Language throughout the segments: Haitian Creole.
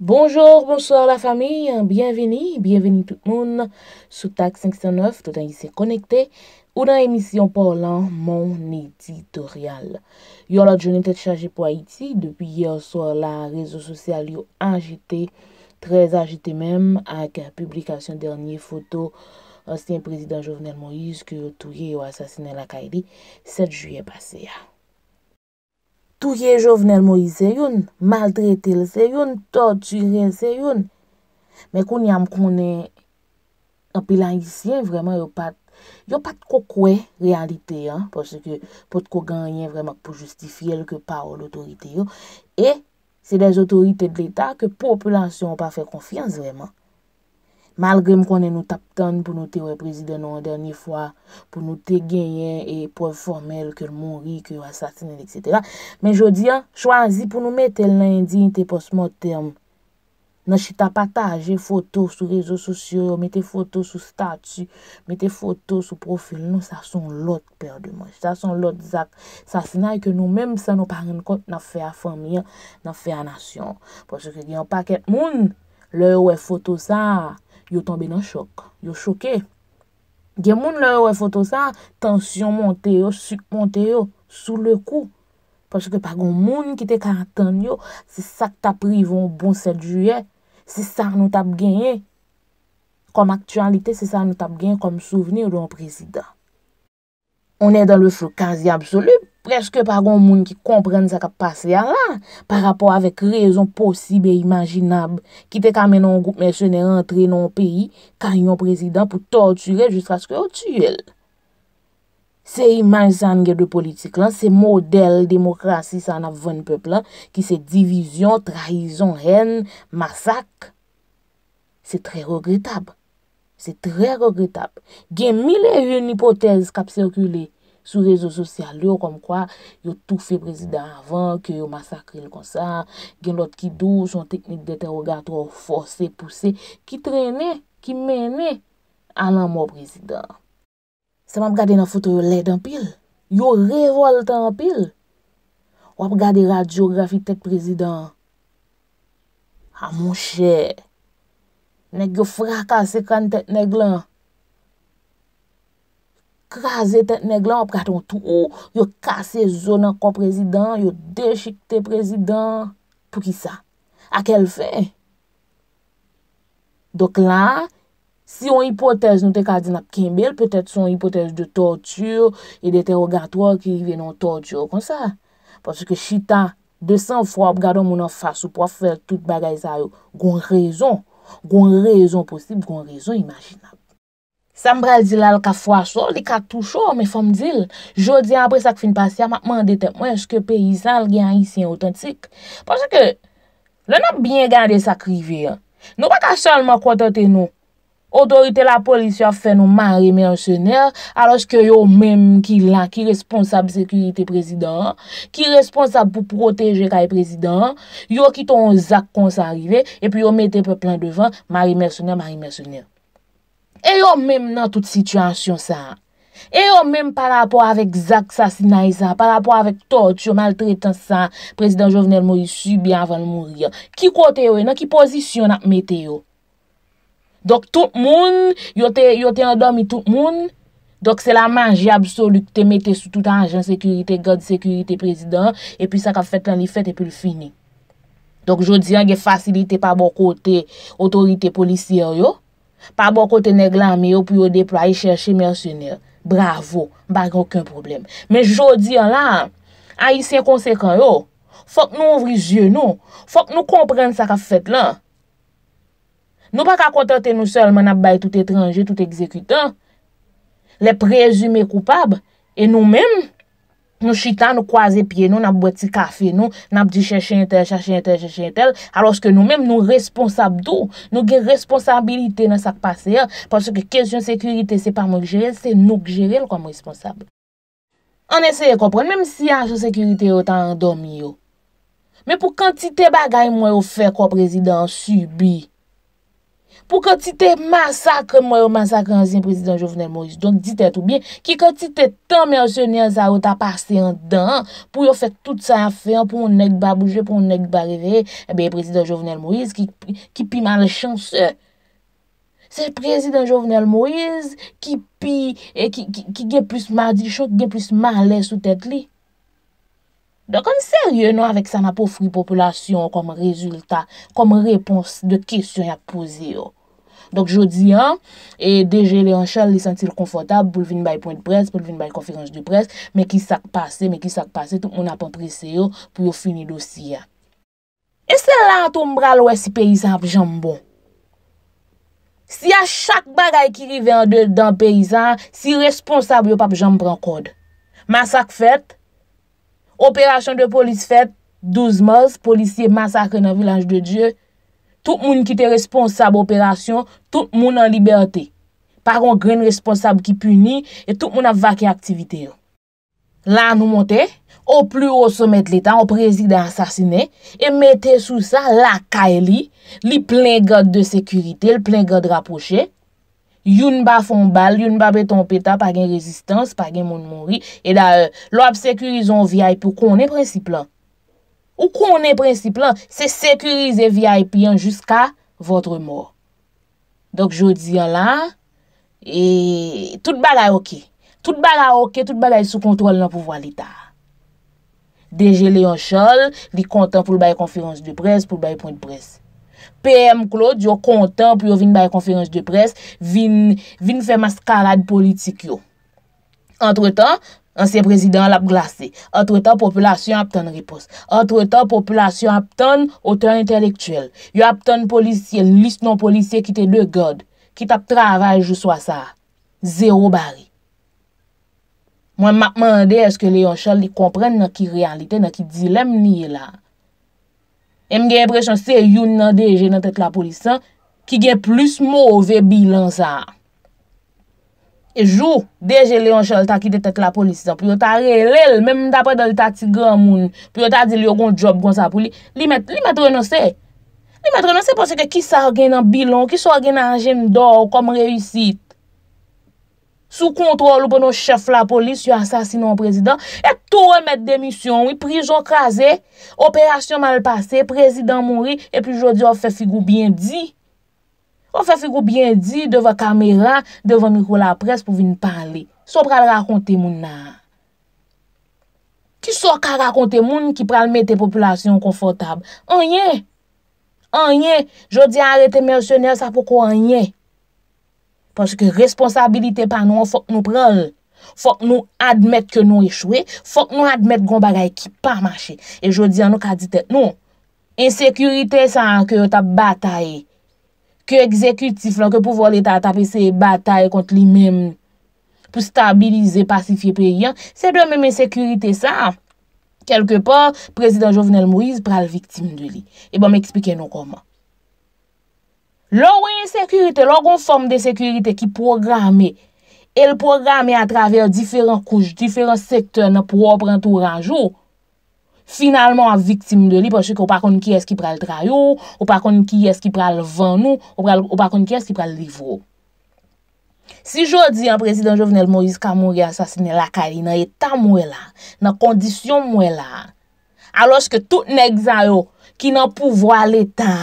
Bonjour, bonsoir la fami, bienveni, bienveni tout moun Soutak 59, tout an yi se konekte Ou dan emisyon parlant, mon editoryal Yo la jouni te tchaje pou Haiti Depi yi yo so la rezo sosyal yo agite Trez agite menm ak publikasyon dernyye foto Asyen prezident Jovenel Moïse Ke yo touye yo asasine la Kaidi 7 juye pase ya Touye jovenel mo yi se yon, maldretel se yon, torturil se yon, me koun yam kounen api langisyen, yon pat kou kwe realite, pou te kou ganyen pou justifi elke pa ou l'autorite yo, e se de l'autorite bleta ke populasyon pa fe konfians vreman. Malgrèm konè nou tap tan pou nou te wè prezidè nou an dernye fwa, pou nou te genyen e pou informèl kèl mori, kèl asasin, etc. Men jodi an, chwazi pou nou metèl nan indi yon te pos motèm. Nan chita pata, jè foto sou rezo sousyo, metè foto sou statu, metè foto sou profil nou, sa son lot pèr de manj. Sa son lot zak. Sa sinay ke nou mèm sa nou parin kont nan fè a fèm yon, nan fè a nasyon. Pwòsè ki yon pakèt moun, lè wè e foto sa... yo tombe nan chok, yo chokè. Gen moun lè wè foto sa, tensyon monte yo, sou le kou, pòsè ke pa goun moun ki te kantan yo, se sak ta privon bon 7 juè, se sa nou tab genye, kom aktualite, se sa nou tab genye kom souveni ou lè wè prezident. Onè dan lè fokazi absolup, preske pa goun moun ki kompren sa kap paseya la, pa rapor avek rezon posib e imajinab, ki te kamen an goup men sene rentren an peyi, kanyon prezident pou torture jistra skre otu yel. Se imajan gen de politik lan, se model demokrasi sa an avon peplan, ki se divizyon, traizyon, hen, masak, se tre rogritab. Se tre rogritab. Gen mile yon ipotez kap serkuley, Sou rezo sosyal yo kom kwa, yo toufe prezident avan, ki yo masakri l konsan, gen lot ki dou, son teknik dete roga tro forse, puse, ki trene, ki mene, anan mo prezident. Se m ap gade nan foute ah, yo led an pil, yo revolte an pil, wap gade radiografi tek prezident, a monshe, neg yo frakase kan tek neg lan, krasè tèt nèg lè, ou praten tou ou, yo kase zon nan kon prezident, yo dechik tè prezident, pou ki sa? A ke l fè? Dok la, si yon hipotez nou te kadi nan Kimbelle, pètè son hipotez de tortur, yon dete rogan to, ki yon tortur kon sa? Pòsè ke chita, de san fòp, gado moun an fòs, ou pou a fè tout bagay sa yo, goun rezon, goun rezon posib, goun rezon imaginab. Sam bral di lal ka fwa sou, li ka tou chou, me fwa mdil. Jodi apre sak fin pasya, makman dete mwen, skye peyi san lgen an isi an otantik. Pwase ke, lè nan byen gande sak rive. Nou pa ka solman kontante nou. Otorite la polisyon fè nou mari mersenèr, alò skye yo mèm ki la ki responsab sekurite prezidant, ki responsab pou proteje kaye prezidant, yo ki ton zak kon sa rive, epi yo mette pe plan devan, mari mersenèr, mari mersenèr. E yo mèm nan tout situasyon sa. E yo mèm par rapport avèk zak sasina isan, e par rapport avèk tot, chou maltretan sa, prezident Jovenel Moïse subi anvan moun riyan. Ki kote yo, e, nan ki posisyon nan mète yo. Dok tout moun, yo te yon dormi tout moun, dok se la manje absolu te mète sou tout anjan sekurite, gade sekurite prezident, epi sa ka fèt nan li fèt epi l fini. Dok jodi an ge fasilite pa bo kote otorite polisiyan yo. Pa bon kote ne glamye yo pou yo depwa Ay chershe mersyoner Bravo, bag anken problem Men jodi an la Ay se konsekwen yo Fok nou ouvri zye nou Fok nou kompren sa ka fet lan Nou pa ka kontante nou selman A bay tout etranje, tout ekzekutan Le prezume koupab E nou menm nou chitan nou kwaze pie nou, nan bweti kafe nou, nan di cheshen tel, cheshen tel, cheshen tel, alos ke nou men nou responsab dou, nou gen responsabilite nan sak pase yo, pwase ke kesyon sekurite se pa mwen kjevel, se nou kjevel kwa mwen responsable. An eseye kompren, menm si an se sekurite yo tan an dom yo. Men pou kantite bagay mwen yo fe kwa prezident subi, pou kon ti te masakre mwen yo masakre anzyen prezident Jovenel Moïse. Don, dite tout bien ki kon ti te tan mensyonye an zaro ta pase yon dan, pou yo fet tout sa afen, pou yon nek ba bouje, pou yon nek ba rive, ebe eh prezident Jovenel Moïse ki pi man le chanse. Se prezident Jovenel Moïse ki pi, ki gen plus man di chok, gen plus man le sou tete li. Donk an serye nou avèk sa ma pou fri popolasyon kom rezultat, kom repons de kesyon ya pouzi yo. Donk jodi an, e deje le an chal li sentil konfotab pou lvin bay point pres, pou lvin bay konferans di pres, men ki sak pase, men ki sak pase, tou kon apan pres yo pou yo fini dosiya. E se lan tou mbral wè si peyisan ap jambon? Si ya chak bagay ki rive an de dan peyisan, si responsab yo pa ap jambran kod. Ma sak fèt, Operasyon de polis fèt, 12 mòs, polisye masakre nan vilanj de djè, tout moun ki te responsab operasyon, tout moun an liberte. Paron gren responsab ki puni, et tout moun an vake aktivite yon. Lan nou monte, ou pli ou sou met letan, ou prezide ansasine, et mette sou sa la kae li, li plen god de sekurite, li plen god rapoche, Youn ba fon bal, youn ba beton peta pa gen rezistans, pa gen moun moun ri. E da euh, lo ap sekurizon VIP ou konen prinsip lan. Ou konen prinsip lan, se sekurize VIP-an jiska votre mor. Dok jodi an la, et tout bagay okey. Tout bagay okey, tout bagay sou kontrol nan pou vwa lita. Deje le yon chol, li kontan pou l bay konferans de pres, pou l bay point pres. P.M. Claude, yo kontan pou yo vin ba konferans de pres, vin fe maskalad politik yo. Entre tan, ansen prezident l ap glase. Entre tan, populasyon ap tan ripos. Entre tan, populasyon ap tan otan intelektuel. Yo ap tan polisye, lis non polisye ki te de god. Ki tak travaj ou swa sa. Zero bari. Mwen ma pman de eske Leon Charles li kompren nan ki realite, nan ki dilem niye la. E mi gen yon presyon se yon nan deje nan tet la polisan ki gen plus mou ve bilan sa. E jou, deje leyon chol ta ki dete la polisan, pou yo ta relel, menm dape do li ta ti gran moun, pou yo ta di li yo kon job kon sa pou li. Li met renonse, li met renonse pou se ke ki sa gen nan bilan, ki sa gen nan jen dor kom reyusit. sou kontrol ou pou bon, nou chef la polis, yu ansasin nou prezidant, et tou remet demisyon, yu prijon krasè, operasyon malpase, prezidant mounri, et pi jodi ou fe figou byen di, ou fe figou byen di, devan kamera, devan mikou la pres pou vin parli, sou pral rakonte moun nan. Ki sou ka rakonte moun ki pral mette populasyon konfotab. Anye, anye, jodi arete mersyonel, sa pou kon anye, Panske responsabilite pa nou fok nou prel, fok nou admet ke nou echwe, fok nou admet goun bagay ki pa manche. E jodi an nou ka dite, nou, insekurite san ke yo tap batay, ke ekzekutif lan ke pou vol etat apese batay kont li mem pou stabilize, pasifye pe yon, se de mem insekurite san, kelke por, prezident Jovenel Moïse pral viktime de li. E bon m'ekspike nou koman. Loro yon sekurite, loro yon fom de sekurite ki programe, el programe a travèl diferant kouj, diferant sektèr nan pou wap prantou ranjou, finalman a viktim de li, pò chè ki wap akon ki eski pral trayou, wap akon ki eski pral venou, wap akon ki eski pral livou. Si jodi an prezident Jovenel Moïse Kamouria sasine la kari nan etan mwela, nan kondisyon mwela, alòj ke tout nek zayou ki nan pou vwal etan,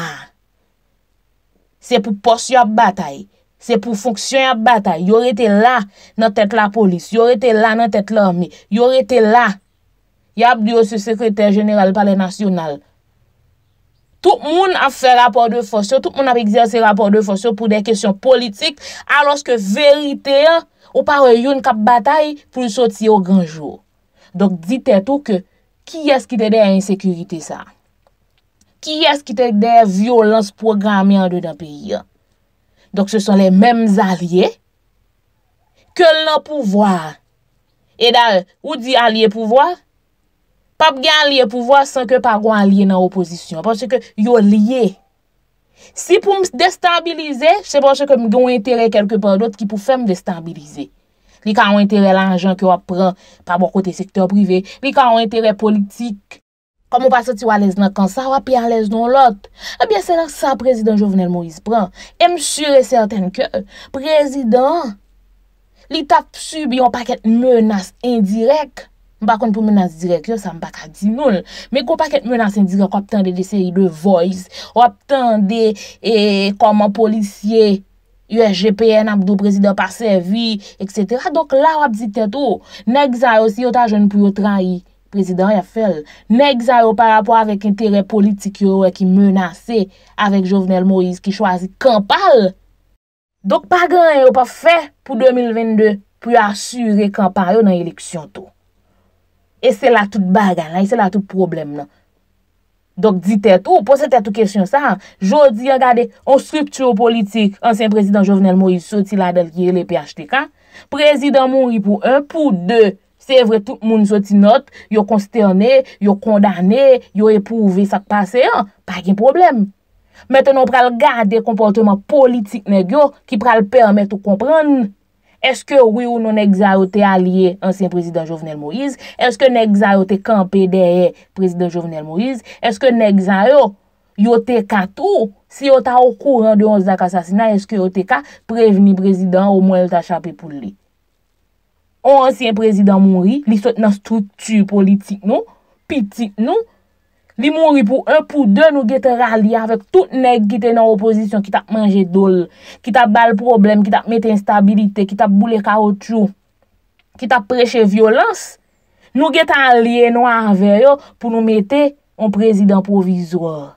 Se pou porsyon ap batay, se pou fonksyon ap batay, yor ete la nan tet la polis, yor ete la nan tet la omni, yor ete la. Yab diyo se sekretèr jeneral pale nasyonal. Tout moun ap fè rapor de fonksyon, tout moun ap egzyansè rapor de fonksyon pou de kèsyon politik, aloske verite a, ou pa re yon kap batay pou yon soti yo ganjou. Dok ditè tou ke, ki eski te de a yon sekurite sa? ki es ki tek den violans programe an de dan peyi an. Dok se son le mem zaliye ke l an pouvoi. E dan, ou di an liye pouvoi? Pap gen an liye pouvoi san ke parou an liye nan oposisyon. Si pou m destabilize, se pou m destabilize, se pou m destabilize. Li kan w entere lan jan ki w ap pran pa m w kote sektor prive. Li kan w entere politik komon pa sa ti walez nan kansa, wap ya walez nan lot, ebyen eh se nan sa prezident Jovenel Moise Bran, e msure serten ke, prezident, li tap su bi yon paket menas indirek, mbakon pou menas direk yo, sa mbak a di noul, me kou paket menas indirek wap tende dese yi de voice, wap tende e komon polisye, yon SGPN ap do prezident pa se vi, etc. Dok la wap zite to, nek zay osi yota jen pou yo tra yi, Prezident ya fel, nek zay yo par rapport avèk interè politik yo wèk e menase avèk Jovenel Moïse ki chwazi Kampal. Dok, bagan yo pa fè pou 2022 pou yu asyre Kampal yo nan eleksyon tou. E se la tout bagan lan, e se la tout problem lan. Dok, di tè tou, pou se tè tou kèsyon sa, jodi, an gade, an strukturo politik ansen prezident Jovenel Moïse sou ti la del ki yè le PHTK. Prezident Mourie pou un, pou deux, Se vre tout moun soti not, yo konsterne, yo kondane, yo epouve sak pase an, pa gen problem. Metenon pral gade komporteman politik negyo ki pral permet ou kompran. Eske wiyo nou neg zayote alye ansen prezident Jovenel Moïse? Eske neg zayote kanpe deye prezident Jovenel Moïse? Eske neg zayote yo te katou? Si yo ta okou rande yon zak asasina, eske yo te ka preveni prezident ou mwen el ta chapi pou li? On ansi yon prezidant mounri, li sot nan stroutu politik nou, pi tit nou, li mounri pou un pou deux, nou gete ralye avèk tout neg gite nan oposisyon ki tap manje dole, ki tap bal problem, ki tap mette instabilite, ki tap boule kaotjou, ki tap preche violans, nou gete alye nou anveyo pou nou mette yon prezidant provizor.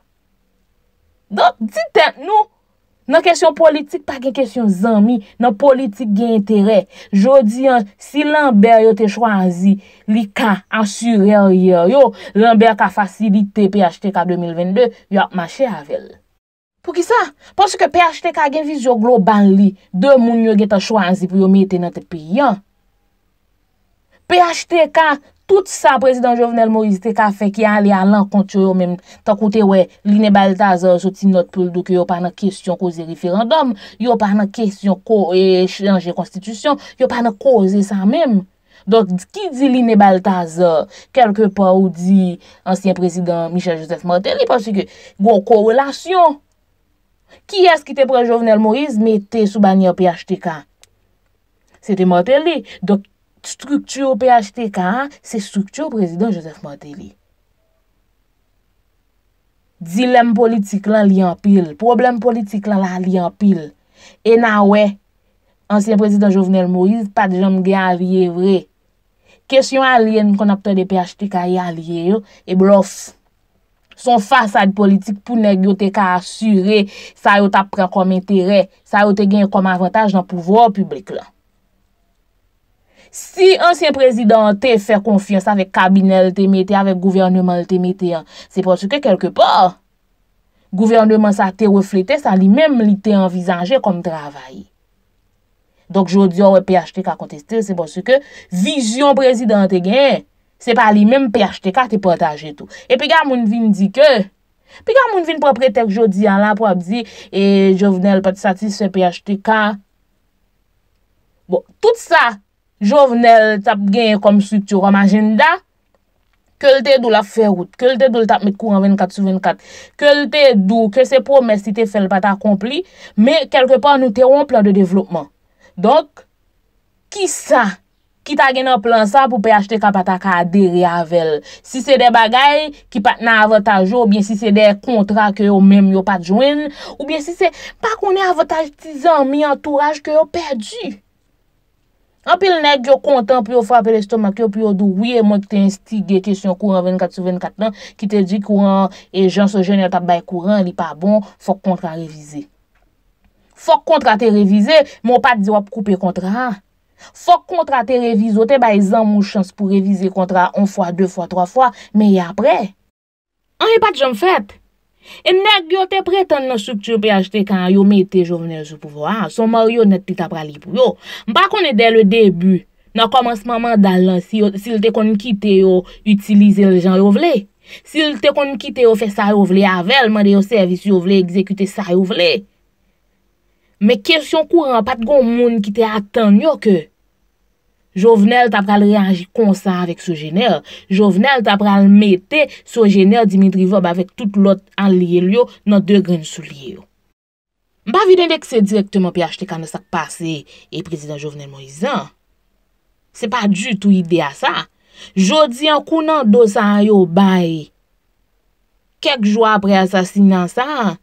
Don, di ten nou, Nan kesyon politik pa gen kesyon zami, nan politik gen interè. Jodi an, si Lambert yo te chwazi, li ka asurè riyè yo, Lambert ka fasilite PHTK 2022, yo ap mache avèl. Pou ki sa? Pon se ke PHTK gen vizyo global li, de moun yo gen ta chwazi pou yo metenante pi yan. PHTK... Tout sa prezident Jovenel Moïse te ka fe ki alè alè an kont yo yo mèm. Tan koute wè, l'iné baltaz sa ti not pou l'dou ki yo pa nan kesyon koze referandom, yo pa nan kesyon ko e chanje konstitusyon, yo pa nan koze sa mèm. Donk, ki di l'iné baltaz, kelke pa ou di ansyen prezident Michel-Joseph Martelly, pasi ki, gwo korelasyon. Ki es ki te prez Jovenel Moïse, me te soubani yo PHTK? Se te Martelly, donk, strukturo PHTK, se strukturo prezident Joseph Montelly. Dilem politik lan li anpil. Problem politik lan la li anpil. E na we, ansyen prezident Jovenel Moïse, pat jom ge a liye vre. Kesyon a liye nou konopte de PHTK a liye yo, e blof. Son fasade politik pou negyo te ka asyre, sa yo ta pre kom entere, sa yo te gen kom avantaj nan pouvor publik lan. Si ansyen prezident te fèr konfians avèk kabinel te metè, avèk gouvernement te metè an, se pòsè ke kelkepò, gouvernement sa te refletè, sa li mèm li te anvisanjè konm travay. Donk jò di yon wè PHT ka kontestè, se pòsè ke vizyon prezident te gen, se pa li mèm PHT ka te potajè tou. E pi gè moun vin di ke, pi gè moun vin propretèk jò di yon la, pou ap di, e jò vnen l pati satis se PHT ka. Bon, tout sa... Jouvenel tap genye kom sutur. Ama jen da, ke lte dou la ferout, ke lte dou l tap mit kou an 24 sou 24, ke lte dou, ke se promesite fel pat akompli, me kelke pan nou teron plan de devlopman. Donk, ki sa, ki ta genye plan sa pou pey achete kapata ka aderi avel. Si se de bagay ki pat nan avatajo, ou bien si se de kontra ke yo menm yo pat jwen, ou bien si se, pa konen avataj tizan mi antouraj ke yo perdu. An pil nek yo kontan, pi yo frapel estomakyon, pi yo dou wye moun ki te instige kesyon kouran 24 sou 24 nan, ki te di kouran e jansou jen yon tap bay kouran li pa bon, fok kontra revize. Fok kontra te revize, moun pat di wap koupe kontra. Fok kontra te revize, ote bay zan moun chans pou revize kontra an fwa, de fwa, tro fwa, me ye apre. An yon pat jom fèt. E nèk yo te pretan nan souktyon pe achete kan yo mette jovenel sou pouvo an, ah, son mò yo nette pit apra li pou yo. Mpa konen den le debu, nan koman se maman dal lan, si yo te konen kite yo utilize le jan yo vle. Si yo te konen kite yo fe sa yo vle avèl, mwen de yo servis yo vle, ekzekute sa yo vle. Mè kèsyon kou ran pat goun moun ki te atan yo kè. Jouvenel tap pral reagi konsan avek sou jenel. Jouvenel tap pral mette sou jenel Dimitri Vobe avek tout lot an liye liyo nan de gren sou liyo. Mpa vide ndek se direktman pi achete kane sak pase e prezident Jouvenel Moisan. Se pa du tout ide a sa. Jou di an kou nan dosan yo bay. Kek jou apre asasin nan sa.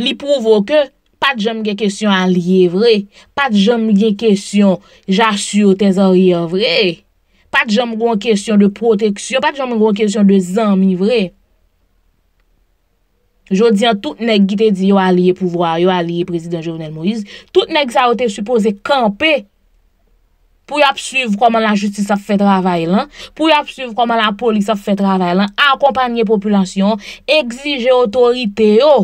Li pouvo ke. Pat jom gen kesyon a liye vre, pat jom gen kesyon jassu yo tezorye vre, pat jom gen kesyon de proteksyon, pat jom gen kesyon de zami vre. Jodyan tout nek gite di yo a liye pouvwa, yo a liye prezident Jovenel Moïse, tout nek sa ou te suppose kampe pou yo ap suv koman la justi sa ffe travay lan, pou yo ap suv koman la poli sa ffe travay lan, akompanyen populasyon, egzije otorite yo.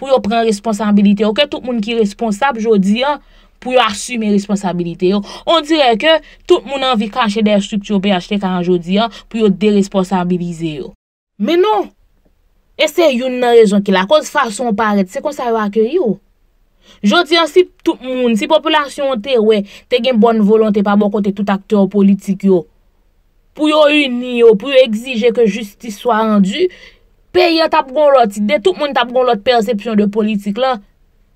pou yo pren responsabilite yo. Ke tout moun ki responsab, jodi yo, pou yo asume responsabilite yo. On dire ke tout moun anvi kache der struktur pe achete kan jodi yo, pou yo de-responsabilize yo. Menon, e se yon nan rezon ki la kon fason paret, se kon sa yo akye yo. Jodi yo, si tout moun, si popolasyon te we, te gen bon volon, te pa bon kote tout akteur politik yo, pou yo uni yo, pou yo egzije ke justice swa rendu, Peye tap goun lot ide, tout moun tap goun lot persepsyon de politik la,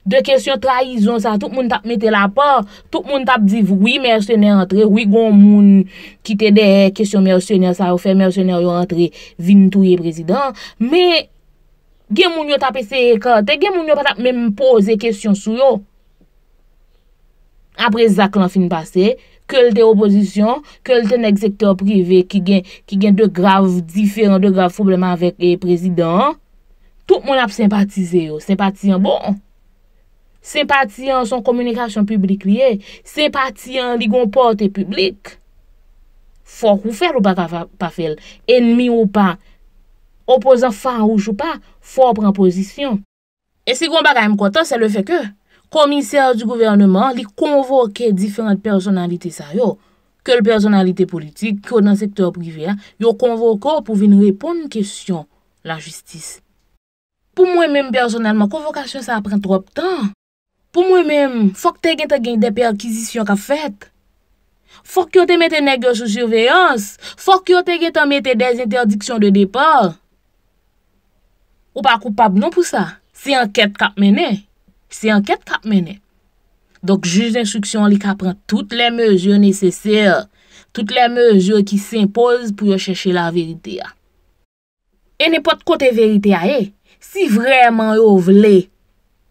de kesyon traizon sa, tout moun tap mete la pa, tout moun tap di vwi mersenè entre, vwi goun moun kite de kesyon mersenè sa, ou fe mersenè yon entre vintouye prezident. Me, gen moun yo tap ese ekante, gen moun yo patap menm pose kesyon sou yo. Aprezak lan fin pasey. Kèl tè oposisyon, kèl tè nèk sektor privè ki gen dè grav difèran, dè grav foubleman vek e eh, prezidant. Tout moun ap simpatize yo, simpatiyan bon. Simpatiyan son komunikasyon publik liye, simpatiyan li goun pote publik. Fòk ou fèl ou baka pa fèl, enmi ou pa, oposan fa ou chou pa, fòk pren posisyon. E si goun baka mkwata, se le fè kèl. komisèr di gouvernement li konvoke diferent perjonalite sa yo, ke l perjonalite politik ki yo nan sektor privè, yo konvoke pou vin repon n kèsyon la jistis. Pou mwen mèm perjonalman, konvokasyon sa apren trope tan. Pou mwen mèm, fok te gen te gen depè akizisyon ka fèt. Fok yo te mette negòj ou jirveyans, fok yo te gen te mette dez interdiksyon de depò. Ou pa koupab non pou sa, si an kèt kap mènen. Si anket kap mene. Dok, juj d'instruksyon li kapran tout le meuzur neseser, tout le meuzur ki s'impose pou yo chèche la verite a. E nè pot kote verite a e, si vreman yo vle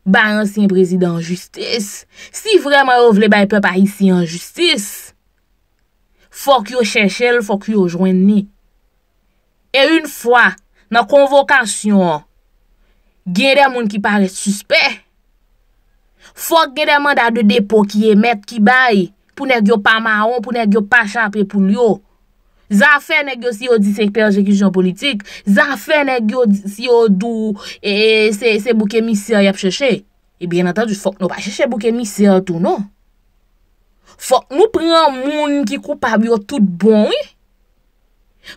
ba ansyen prezident justice, si vreman yo vle ba epè pa isi an justice, fò ki yo chèche l fò ki yo jwen ni. E un fwa, nan konvokasyon gen de moun ki pare suspè, Fok gen demanda de depo ki emet ki bay pou ne gyo pa maron, pou ne gyo pa chapre pou lyo. Zafen ne gyo si yo disek perjekisyon politik, zafen ne gyo si yo dou e, e, se bouke misyon yap cheche. E bien atanjou, fok nou pa cheche bouke misyon tou nou. Fok nou pran moun ki koupab yo tout bon.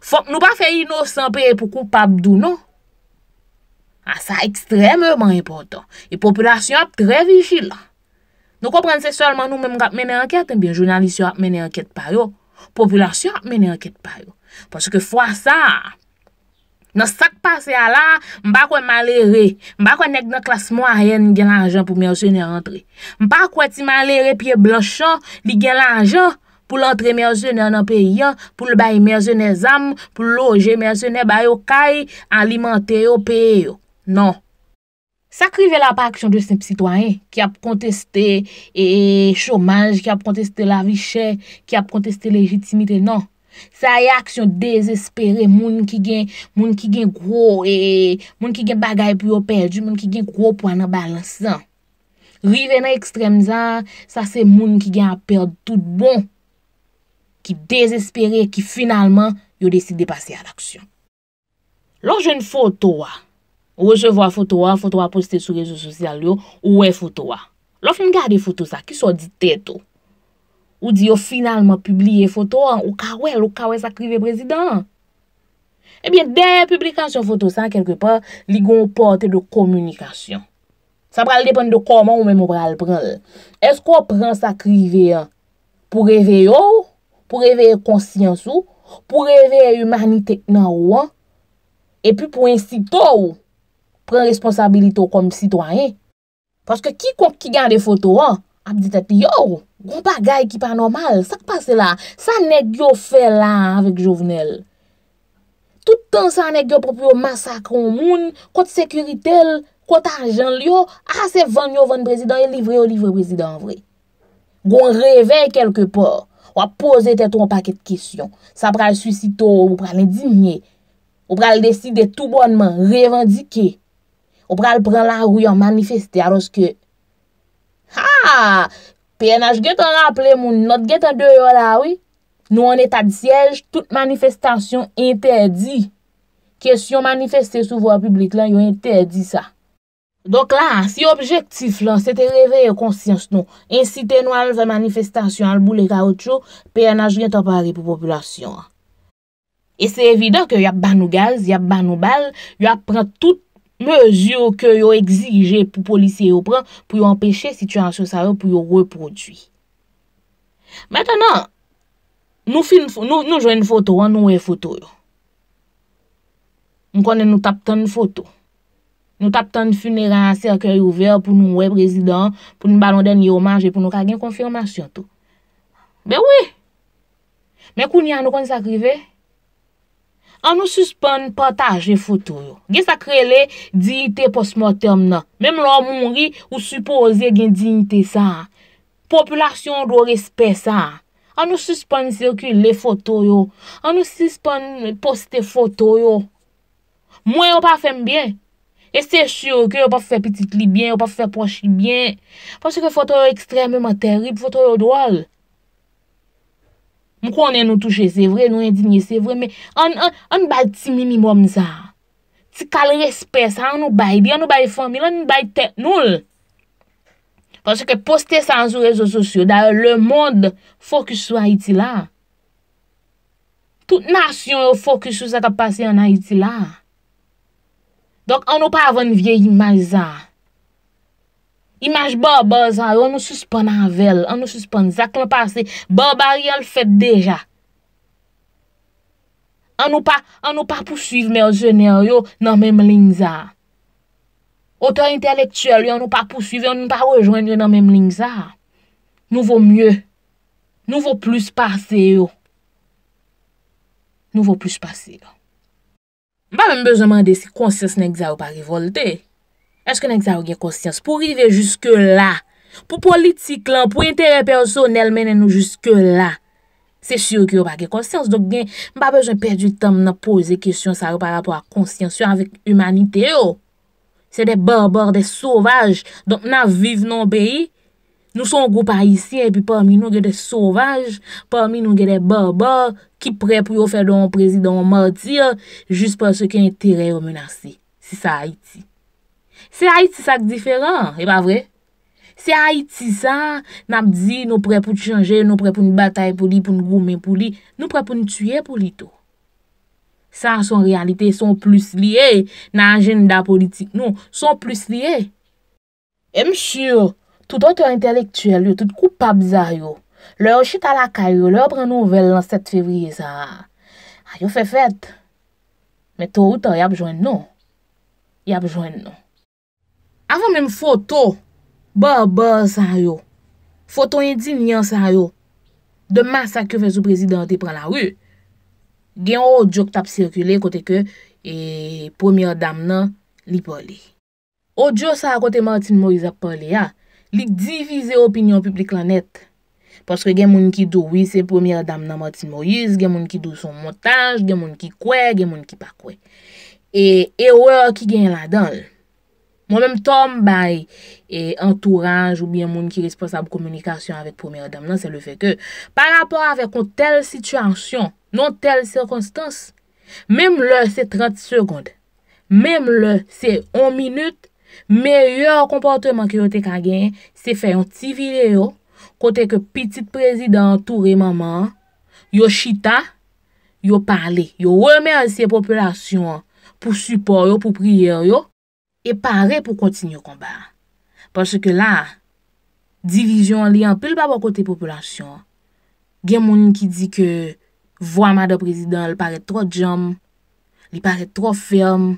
Fok nou pa fe inosanpe pou koupab dou nou. Ah, a sa ekstrememan impotant. E populasyon ap tre vijil. Nou komprense solman nou men mga ap mene anket, en bi yon jounalisyon ap mene anket payo. Populasyon ap mene anket payo. Ponske fwa sa, nan sak pase ala, mba kwen male re, mba kwen nek nan klasmo a yon gen anjan pou mersenye rentre. Mba kwen ti male re piye blochon, li gen anjan pou lantre mersenye nan peyi an, pou l bay mersenye zam, pou l loje mersenye bay yo kay, alimante yo peyi yo. nan. Sa krive la pa aksyon de semp sitwanyen, ki ap konteste e, chomaj, ki ap konteste la vi chè, ki ap konteste legitimite, nan. Sa a e aksyon dezespere, moun ki gen moun ki gen kwo, e moun ki gen bagay pou yo perdi, moun ki gen kwo pou an a balansan. Non. Rive nan ekstrem zan, sa se moun ki gen a perdi tout bon, ki dezespere, ki finalman yo deside de pase a l'aksyon. Lors jen fote oua, Ojevo a fotowa, fotowa poste sou rejou sosyal yo, oh? ou e fotowa. Lo fin gade fotowa sa, ki so di teto? Ou oh, di yo finalman publie fotowa? Ou ka we, ou ka we sakrive prezident? Ebyen, eh den publikansyon fotowa sa, kelkepe, li goun porte de komunikasyon. Sa pral depen de koman ou men mou pral pral. Esko pran sakrive pou reve yo, oh? pou reve konsyansyo, pou reve humanitek nan wan, epi pou insito wou. pren responsabilito kom sitwanyen. Paske ki konk ki gande foto an, ap ditate yo, goun bagay ki pa normal, sak pase la, sa nek yo fe la avik jovenel. Toutan sa nek yo propyo masakron moun, kont sekuritel, kont ajan liyo, a se van yo van prezident, e livre yo livre prezident vre. Goun revey kelke por, wap pose teton paket kisyon, sa pral susito, wap pral ne dimye, wap pral deside tou bonman, revandike, ou pral pran la ou yon manifeste alos ke... Ha! PNH get an rample moun, not get an deyo la ou, nou an etat siyej, tout manifestasyon interdi. Kè si yon manifeste sou vwa publik lan, yon interdi sa. Donk la, si objektif lan, se te reveye yon konsyans nou, insite nou alve manifestasyon albou le kaoutchou, PNH get an pari pou populasyon. E se evidèk yon ap ban nou gaz, yon ap ban nou bal, yon ap pran tout Möz yo ke yo egzije pou polisye yo pren pou yo empèche situasyon sa yo pou yo reproduy. Mètè nan, nou jwen yon fotou an, nou wey fotou yo. Nou konen nou tapten yon fotou. Nou tapten yon funeransè a kèy ouver pou nou wey prezident, pou nou balon den yon manje pou nou kagen konfirmasyon tou. Mè wè, mè kouni an nou koni sa krive? An nou suspon pataje fotoyo. Ge sakre le diite pos motem nan. Mem lò moun ri ou supoze gen diite sa. Populasyon do respes sa. An nou suspon sirkule fotoyo. An nou suspon poste fotoyo. Mwen yo pa fem bien. E se syo ke yo pa fe pitit li bien, yo pa fe pochi bien. Pon se ke fotoyo ekstrememan terib, fotoyo do al. Mwen konen nou touche, se vre, nou yon dinye, se vre, men, an, an, an, nou bay ti minimum zan. Ti kal respes, an, an, nou bay bi, an, nou bay famil, an, nou bay teknol. Pon se ke poste san zon rezo sosyo, da yo le mod fokus sou Haiti la. Tout nasyon yo fokus sou zaka pase an Haiti la. Donk, an nou pa avon vieyi ma zan. Imaj bo bo za yo, an nou suspon an vel, an nou suspon zak la pase, bo bari yo l fèt deja. An nou pa, an nou pa poussiv me yo zèner yo nan menm ling za. Oteo intelektuel yo an nou pa poussiv, an nou pa rejoen yo nan menm ling za. Nou vo mye, nou vo plus pase yo. Nou vo plus pase yo. Ba mè mbe zèman de si konsyes nek za yo pa rivolte e. eske nenk sa ou gen konsyans pou rive juske la. Po politik lan, pou entere personel menen nou juske la. Se shi ou ki ou pa gen konsyans. Donk gen, mbabe jen perdi tam nan pose kesyon sa ou pa rapo a konsyans yo anvek humanite yo. Se de borbor, de souvaj, donk nan vive nan beyi, nou son group a isi, epi pomi nou gen de souvaj, pomi nou gen de borbor, ki pre pou yo fe don prezidon mouti, jist pa se ki entere ou menase. Si sa a iti. Se Haïti sa k difèran, e pa vre? Se Haïti sa, nap di nou pre pou t'change, nou pre pou n'batae pou li, pou n'goumen pou li, nou pre pou n'tuye pou li to. Sa son realite, son plus liye nan jenida politik nou, son plus liye. E mchir, toutot yo intelektuel yo, toutkou pa bizaryo. Lè yo chita la kayo, lè yo pren nouvel nan 7 fevriye sa. A yo fè fèt, mè tou ou tan yap jwen nou, yap jwen nou. Afan menm foto, ba ba san yo, foto yedin yan san yo, de masak ke fe sou prezidenti pran la ru, gen ou diok tap sirkule kote ke, e premier dam nan li poli. Ou diok sa akote Martin Moriz ak poli ya, li divize opinyon publik lanet, paske gen moun ki doui se premier dam nan Martin Moriz, gen moun ki doui son montaj, gen moun ki kwe, gen moun ki pa kwe. E ewe ki gen la dal, Mwen menm tom bay e, entourage ou bien moun ki responsable komunikasyon avèk pou mè yon damnan, se le fèkè, par rapport avèk kon tel situasyon, non tel serkonstans, mèm lè, se 30 sekonde, mèm lè, se 1 minute, mèyèr komportèman ki yon te kagen, se fè yon ti videyo, kote ke pitit prezident toure maman, yon chita, yon parle, yon remè anse popelasyon pou support yo, pou priyer yo, E pare pou kontinu konba. Ponche ke la, divijon li an pil pa bo kote popolasyon. Gen moun ki di ke vwa mada prezidon, li pare tro jom, li pare tro ferm,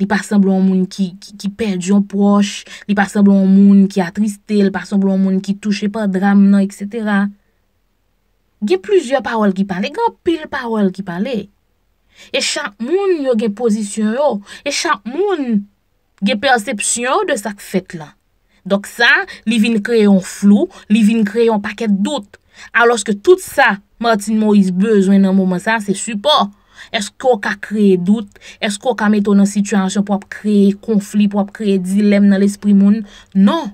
li par semblon moun ki perj yon proch, li par semblon moun ki atristel, li par semblon moun ki touche pa dram nan, etc. Gen plouzyor parol ki pale, gen pil parol ki pale. E chan moun yo gen pozisyon yo, e chan moun gen persepsyon yo de sak fèt la. Dok sa, li vin kreye yon flou, li vin kreye yon paket dout. Aloske tout sa, Martin Moïse bezwen nan mouman sa, se su po. Esko ka kreye dout, esko ka meto nan situasyon pou ap kreye konflik, pou ap kreye dilem nan l'esprit moun, non.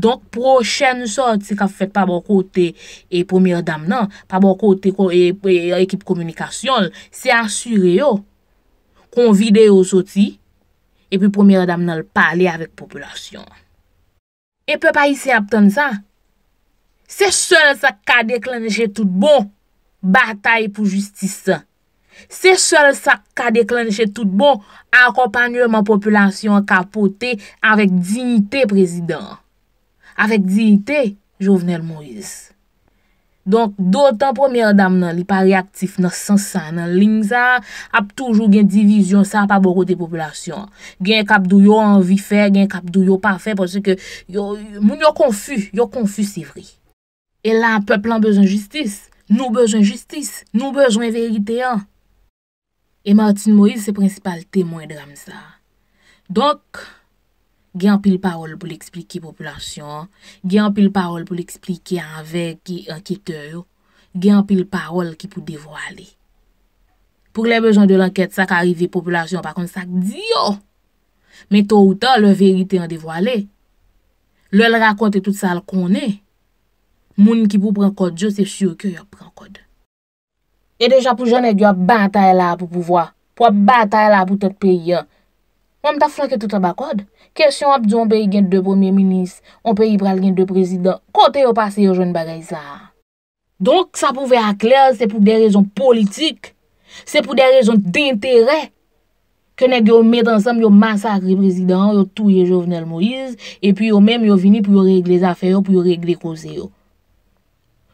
Donk pro chen so ti ka fèt pa bon kote e premier dam nan, pa bon kote ekip komunikasyon, se ansure yo kon vide yo soti, epi premier dam nan lpale avèk populasyon. E pe pa yisi aptan sa, se sol sa ka deklanje tout bon, batay pou justisa. Se sol sa ka deklanje tout bon, akopanyo man populasyon kapote avèk dignite prezident. avèk dinite, jovenel Moïse. Donk, dotan pwemè adam nan li pari aktif nan sansan, nan ling za, ap toujou gen divizyon sa pa borote popolasyon. Gen kapdou yo anvi fè, gen kapdou yo pa fè, pwosè ke, yo, moun yo konfu, yo konfu sivri. E la, peplan bezon justis, nou bezon justis, nou bezon verite yon. E Martin Moïse se prinsipal temoy dram za. Donk, gen apil parol pou l'eksplike populasyon, gen apil parol pou l'eksplike anvek ki ankyete euh, yo, gen apil parol ki pou devwale. Pour le bejon de l'anket, sa ka arrive populasyon, pa kon sa ki di yo. Men to ou ta, le verite yon devwale. Le lrakonte tout sa l konen. Moun ki pou pren kode, yo se chiyo ki yo pren kode. E deja pou jen e gyo bantay la pou pouvoa, pou bantay la pou tout peye yo, Wèm ta flanke touta bakwad, kèsyon ap di yon pe yon gen de premier minis, yon pe yon pral gen de prezident, kote yon pase yon joun bagay sa. Donk sa pou ve akler, se pou de rezon politik, se pou de rezon d'interè, kènen yon met ansam yon masakri prezident, yon touye jovenel Moïse, epi yon men yon vini pou yon regle zafè yon, pou yon regle kose yon.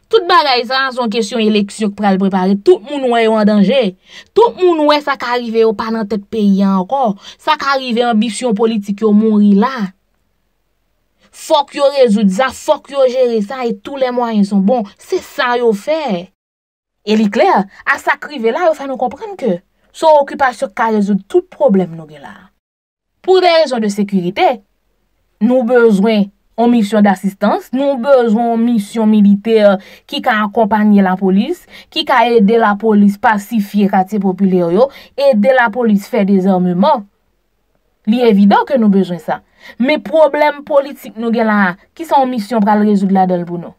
Tout bagay sa an son kesyon ye leksyon pou pral prepari. Tout moun wè yo an danje. Tout moun wè sa ka arrive yo pa nan tek peyi an akor. Sa ka arrive an bisyon politik yo moun ri la. Fok yo rezout za, fok yo jere sa, e tout le mwen yon son bon. Se sa yo fè. E li kler, a sa krive la yo fè nou komprenn ke. Son okupasyon ka rezout tout problem nou gen la. Pou de rezon de sekurite, nou bezwen On misyon d'assistans, nou bejoun misyon militer ki ka akompanye la polis, ki ka ede la polis pasifi e kati populer yo, ede la polis fe dezorme man. Li evidon ke nou bejoun sa. Me problem politik nou gen la ha, ki son misyon pral rejoud la del pou nou?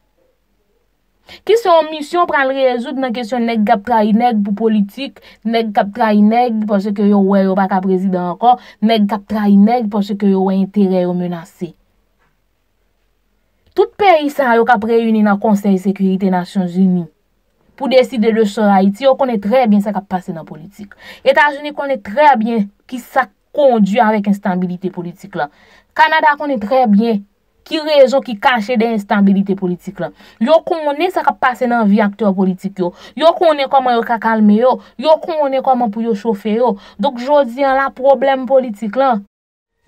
Ki son misyon pral rejoud nan kesyon neg gap tra ineg pou politik, neg gap tra ineg pou seke yo wè yo baka prezident ankon, neg gap tra ineg pou seke yo wè yon terè yo menasey. Tout peyi sa yo ka preyouni nan konsey sekurite Nasyon Jini pou deside le soray ti, yo konen trey bin sa ka pase nan politik. Etajouni konen trey bin ki sa kondyu avèk instabilite politik la. Kanada konen trey bin ki rejon ki kache de instabilite politik la. Yo konen sa ka pase nan vi akte politik yo. Yo konen koman yo ka kalme yo. Yo konen koman pou yo chofe yo. Dok jodi an la problem politik la.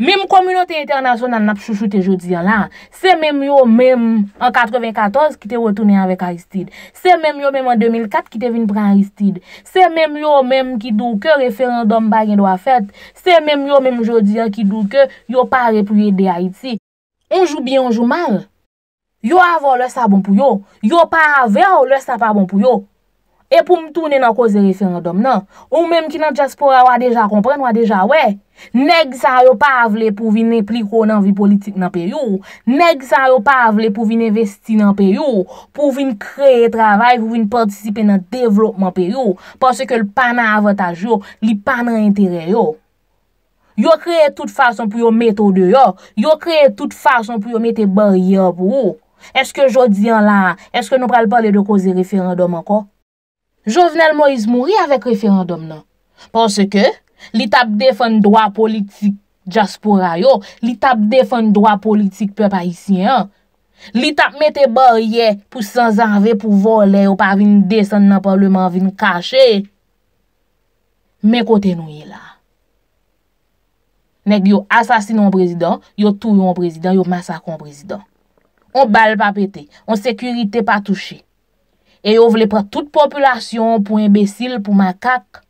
Mèm komyonote internasyon nan ap chouchou te jodia la, se mèm yo mèm an 94 ki te wotounen avèk Aristide, se mèm yo mèm an 2004 ki te vin pran Aristide, se mèm yo mèm ki dou ke referendom bagen do a fèt, se mèm yo mèm jodia ki dou ke yo pa repriye de Haiti. On jou bi, on jou mal. Yo avè ou lè sa bon pou yo, yo pa avè ou lè sa pa bon pou yo. E pou m toune nan koze referendum nan, ou menm ki nan Jaspora wadeja kompren wadeja wè, neg sa yo pavle pou vin epliko nan vi politik nan peryo, neg sa yo pavle pou vin investi nan peryo, pou vin kreye travay, pou vin partisipe nan devlopman peryo, pwase ke l panan avataj yo, li panan interyo. Yo kreye tout fason pou yo meto deyo, yo kreye tout fason pou yo mete bari yo pou yo. Eske jodi an la, eske nou pral pale de koze referendum anko? Jovenel Moïse mouri avèk referandom nan. Ponsè ke, li tap defen dwa politik jaspoura yo, li tap defen dwa politik pe pa isyen, li tap mette barye pou san zanve pou vole ou pa vin desan nan pavleman, vin kache. Men kote nou yè la. Nèk yo asasine yon prezident, yo tou yon prezident, yo masakon prezident. On bal pa pete, on sekurite pa touche. E yo vle prat tout populasyon pou imbesil, pou makak.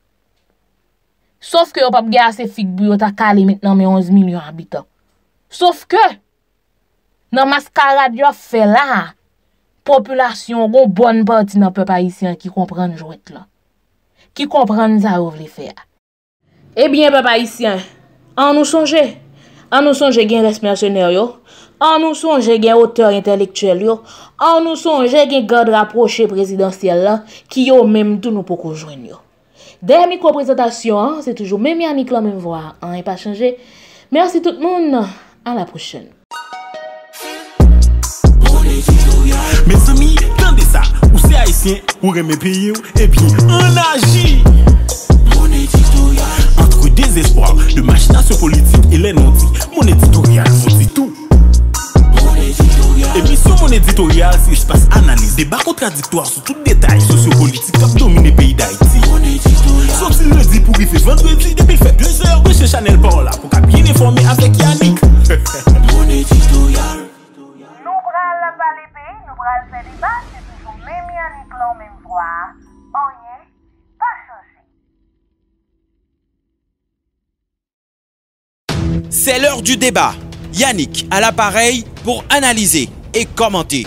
Sof ke yo pap gase fik bi yo ta kalimit nan men 11 milyon bitan. Sof ke, nan mas karad yo fela, populasyon yo bon banti nan pep ayisyen ki kompran jou et la. Ki kompran sa yo vle fela. Ebyen eh pep ayisyen, an nou sonje, an nou sonje gen resmenasyoneryo. an nou sonje gen aoteur intelektuel yo, an nou sonje gen gade raproche prezidentsel la, ki yo menm tou nou pou konjwen yo. Dè mikro prezentasyon, se toujou menm yanik la menm vwa, an e pa chanje. Mersi tout moun, an la prouchen. Antre desespo, de machinasyon politik, elen on di, moun eti tou real, moun eti tou, Deba kontradiktoar sur tout detay sosyo pays kap Sauf pays d'Haïti le pour pour rife vendredi Depi fait depuis heures, monsieur chanel pa ola pour ka bien informé avec Yannick Nous bral pas la pays, nous bral pral les débat. C'est toujours même Yannick même y est pas changé. C'est l'heure du débat. Yannick à l'appareil pour analyser et commenter